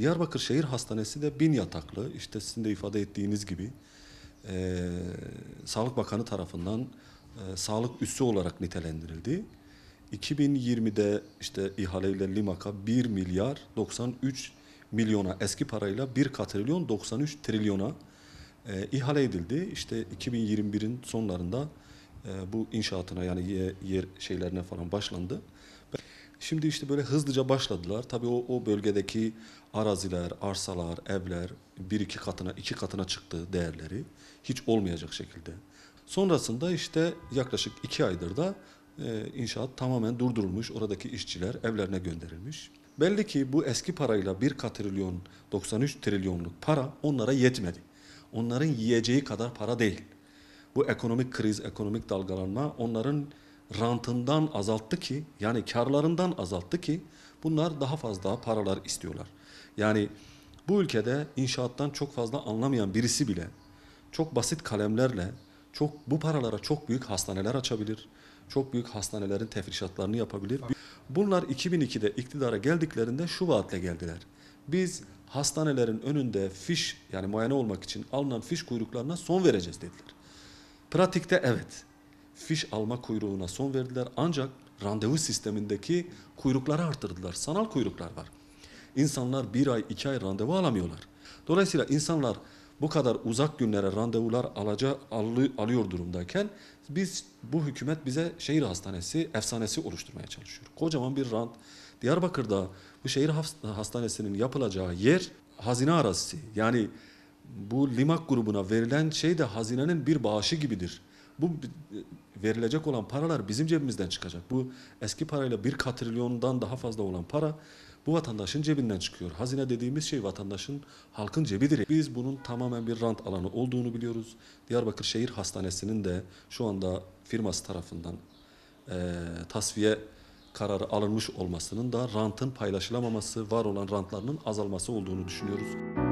Diyarbakır Şehir Hastanesi de bin yataklı. işte sizin de ifade ettiğiniz gibi e, Sağlık Bakanı tarafından e, sağlık üssü olarak nitelendirildi. 2020'de işte ihaleyle Limak'a 1 milyar 93 milyona eski parayla 1 katrilyon 93 trilyona e, ihale edildi. İşte 2021'in sonlarında e, bu inşaatına yani yer, yer şeylerine falan başlandı. Şimdi işte böyle hızlıca başladılar. Tabii o, o bölgedeki araziler, arsalar, evler bir iki katına, iki katına çıktı değerleri. Hiç olmayacak şekilde. Sonrasında işte yaklaşık iki aydır da e, inşaat tamamen durdurulmuş. Oradaki işçiler evlerine gönderilmiş. Belli ki bu eski parayla 1 katrilyon 93 trilyonluk para onlara yetmedi. Onların yiyeceği kadar para değil. Bu ekonomik kriz, ekonomik dalgalanma onların rantından azalttı ki yani karlarından azalttı ki bunlar daha fazla paralar istiyorlar. Yani bu ülkede inşaattan çok fazla anlamayan birisi bile çok basit kalemlerle çok bu paralara çok büyük hastaneler açabilir. Çok büyük hastanelerin tefrişatlarını yapabilir. Bunlar 2002'de iktidara geldiklerinde şu vaatle geldiler. Biz hastanelerin önünde fiş yani muayene olmak için alınan fiş kuyruklarına son vereceğiz dediler. Pratikte evet fiş alma kuyruğuna son verdiler ancak randevu sistemindeki kuyrukları arttırdılar. Sanal kuyruklar var. İnsanlar bir ay, iki ay randevu alamıyorlar. Dolayısıyla insanlar bu kadar uzak günlere randevular alaca, alıyor durumdayken biz bu hükümet bize şehir hastanesi efsanesi oluşturmaya çalışıyor. Kocaman bir rant. Diyarbakır'da bu şehir hastanesinin yapılacağı yer hazine arazisi. Yani bu limak grubuna verilen şey de hazinenin bir bağışı gibidir bu verilecek olan paralar bizim cebimizden çıkacak. Bu eski parayla bir katrilyondan daha fazla olan para bu vatandaşın cebinden çıkıyor. Hazine dediğimiz şey vatandaşın, halkın cebidir. Biz bunun tamamen bir rant alanı olduğunu biliyoruz. Diyarbakır Şehir Hastanesi'nin de şu anda firması tarafından e, tasfiye kararı alınmış olmasının da rantın paylaşılamaması, var olan rantlarının azalması olduğunu düşünüyoruz.